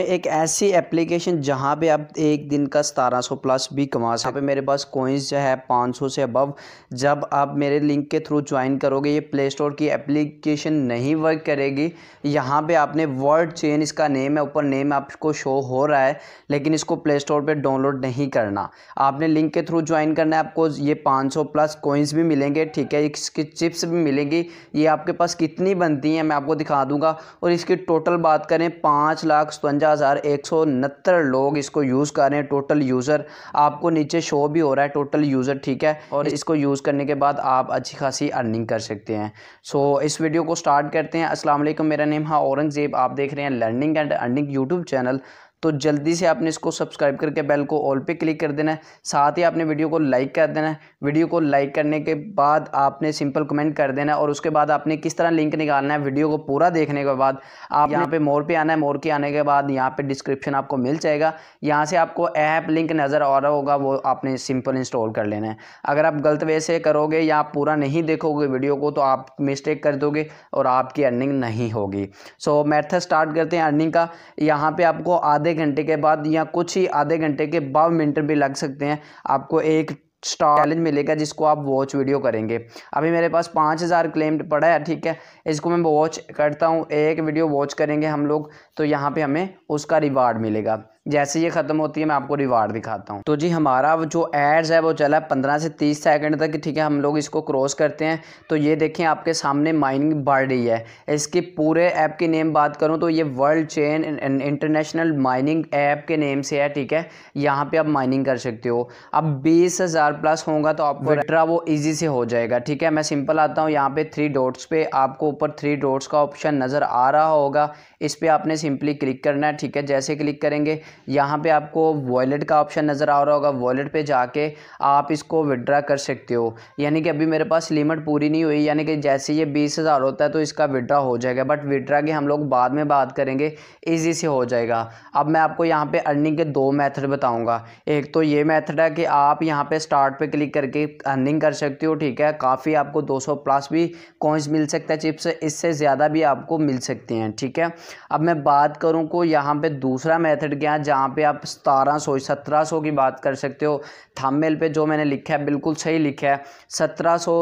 पे एक ऐसी एप्लीकेशन जहाँ पे आप एक दिन का सतारह सौ प्लस भी कमा सकते पे मेरे पास कोइंस जो है पाँच सौ से अबव जब आप मेरे लिंक के थ्रू ज्वाइन करोगे ये प्ले स्टोर की एप्लीकेशन नहीं वर्क करेगी यहाँ पे आपने वर्ड चेन इसका नेम है ऊपर नेम आपको शो हो रहा है लेकिन इसको प्ले स्टोर पर डाउनलोड नहीं करना आपने लिंक के थ्रू ज्वाइन करना है आपको ये पाँच सौ प्लस कोइंस भी मिलेंगे ठीक है इसकी चिप्स भी मिलेंगी ये आपके पास कितनी बनती हैं मैं आपको दिखा दूँगा और इसकी टोटल बात करें पाँच लाख सतवंजा हज़ार एक सौ लोग इसको यूज़ कर रहे हैं टोटल यूज़र आपको नीचे शो भी हो रहा है टोटल यूज़र ठीक है और इसको यूज़ करने के बाद आप अच्छी खासी अर्निंग कर सकते हैं सो so, इस वीडियो को स्टार्ट करते हैं असलम मेरा नेम है औरंगज़ेब आप देख रहे हैं learning and earning YouTube channel तो जल्दी से आपने इसको सब्सक्राइब करके बेल को ऑल पे क्लिक कर देना है साथ ही आपने वीडियो को लाइक कर देना है वीडियो को लाइक करने के बाद आपने सिंपल कमेंट कर देना है और उसके बाद आपने किस तरह लिंक निकालना है वीडियो को पूरा देखने के बाद आप यहाँ पे मोर पे आना है मोर के आने के बाद यहाँ पे डिस्क्रिप्शन आपको मिल जाएगा यहाँ से आपको ऐप लिंक नज़र आ रहा होगा वो आपने सिंपल इंस्टॉल कर लेना है अगर आप गलत वे से करोगे या आप पूरा नहीं देखोगे वीडियो को तो आप मिस्टेक कर दोगे और आपकी अर्निंग नहीं होगी सो मैथड स्टार्ट करते हैं अर्निंग का यहाँ पर आपको आधे आधे घंटे के बाद या कुछ ही आधे घंटे के बाद मिनट भी लग सकते हैं आपको एक स्टार चैलेंज मिलेगा जिसको आप वॉच वीडियो करेंगे अभी मेरे पास पाँच हज़ार क्लेम्ड पड़ा है ठीक है इसको मैं वॉच करता हूँ एक वीडियो वॉच करेंगे हम लोग तो यहाँ पे हमें उसका रिवार्ड मिलेगा जैसे ये ख़त्म होती है मैं आपको रिवार्ड दिखाता हूँ तो जी हमारा जो एड्स है वो चला है पंद्रह से तीस सेकंड तक ठीक है हम लोग इसको क्रॉस करते हैं तो ये देखें आपके सामने माइनिंग बढ़ रही है इसके पूरे ऐप के नेम बात करूँ तो ये world chain international mining app के नेम से है ठीक है यहाँ पर आप माइनिंग कर सकते हो अब बीस हज़ार प्लस होगा तो आपको एक्ट्रा वो ईजी से हो जाएगा ठीक है मैं सिंपल आता हूँ यहाँ पर थ्री डोट्स पर आपको ऊपर थ्री डोट्स का ऑप्शन नज़र आ रहा होगा इस पर आपने सिंपली क्लिक करना है ठीक है जैसे क्लिक करेंगे यहाँ पे आपको वॉलेट का ऑप्शन नज़र आ रहा होगा वॉलेट पे जाके आप इसको विड्रा कर सकते हो यानी कि अभी मेरे पास लिमिट पूरी नहीं हुई यानी कि जैसे ये बीस हज़ार होता है तो इसका विड्रा हो जाएगा बट विड्रा की हम लोग बाद में बात करेंगे ईजी से हो जाएगा अब मैं आपको यहाँ पर अर्निंग के दो मैथड बताऊँगा एक तो ये मैथड है कि आप यहाँ पर स्टार्ट पर क्लिक करके अर्निंग कर सकते हो ठीक है काफ़ी आपको दो प्लस भी कॉइन्स मिल सकता है चिप्स इससे ज़्यादा भी आपको मिल सकते हैं ठीक है अब मैं बात करूँ को यहाँ पर दूसरा मैथड क्या जहाँ पे आप सतारह सौ सत्रह सौ की बात कर सकते हो थामेल पे जो मैंने लिखा है बिल्कुल सही लिखा है सत्रह सौ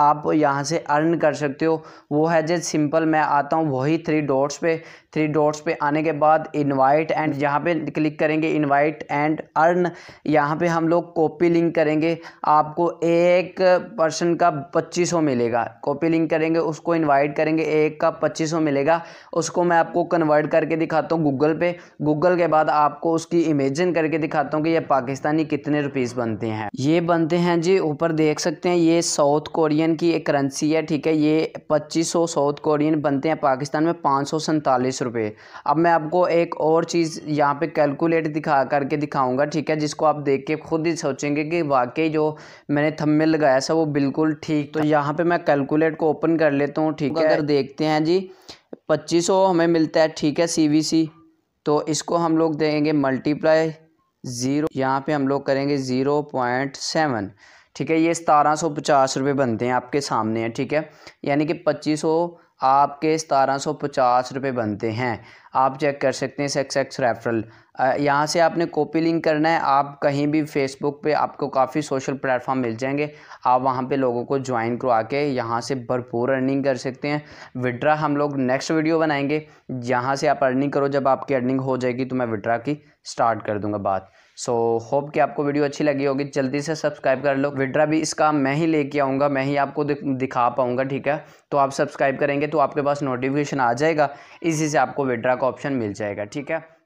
आप यहाँ से अर्न कर सकते हो वो है जो सिंपल मैं आता हूँ वही थ्री डॉट्स पे थ्री डॉट्स पे आने के बाद इनवाइट एंड यहाँ पे क्लिक करेंगे इनवाइट एंड अर्न यहाँ पे हम लोग कॉपी लिंक करेंगे आपको एक पर्सन का पच्चीस सौ मिलेगा कॉपी लिंक करेंगे उसको इनवाइट करेंगे एक का पच्चीस सौ मिलेगा उसको मैं आपको कन्वर्ट करके दिखाता हूँ गूगल पे गूगल के बाद आपको उसकी इमेजिन करके दिखाता हूँ कि यह पाकिस्तानी कितने रुपीज़ बनते हैं ये बनते हैं जी ऊपर देख सकते हैं ये साउथ कोरियन की एक करेंसी है ठीक है ये पच्चीस साउथ कोरियन बनते हैं पाकिस्तान में पाँच सौ रुपये अब मैं आपको एक और चीज़ यहाँ पे कैलकुलेट दिखा करके दिखाऊंगा ठीक है जिसको आप देख के खुद ही सोचेंगे कि वाकई जो मैंने थम्बनेल लगाया था वो बिल्कुल ठीक तो यहाँ पे मैं कैलकुलेट को ओपन कर लेता हूँ ठीक है अगर देखते हैं जी पच्चीस हमें मिलता है ठीक है सी तो इसको हम लोग देंगे मल्टीप्लाई ज़ीरो यहाँ पर हम लोग करेंगे ज़ीरो पॉइंट सेवन ठीक है ये सतारह सौ पचास रुपये बनते हैं आपके सामने हैं ठीक है यानी कि पच्चीस सौ आपके सतारह सौ पचास रुपये बनते हैं आप चेक कर सकते हैं सेक्स एक्स रेफरल यहाँ से आपने कॉपी लिंक करना है आप कहीं भी फेसबुक पे आपको काफ़ी सोशल प्लेटफॉर्म मिल जाएंगे आप वहाँ पे लोगों को ज्वाइन करवा के यहाँ से भरपूर अर्निंग कर सकते हैं विड्रा हम लोग नेक्स्ट वीडियो बनाएंगे यहाँ से आप अर्निंग करो जब आपकी अर्निंग हो जाएगी तो मैं विड्रा की स्टार्ट कर दूँगा बात सो so, होप कि आपको वीडियो अच्छी लगी होगी जल्दी से सब्सक्राइब कर लो विड्रा भी इसका मैं ही लेके आऊँगा मैं ही आपको दिखा पाऊँगा ठीक है तो आप सब्सक्राइब करेंगे तो आपके पास नोटिफिकेशन आ जाएगा इसी से आपको विड्रा का ऑप्शन मिल जाएगा ठीक है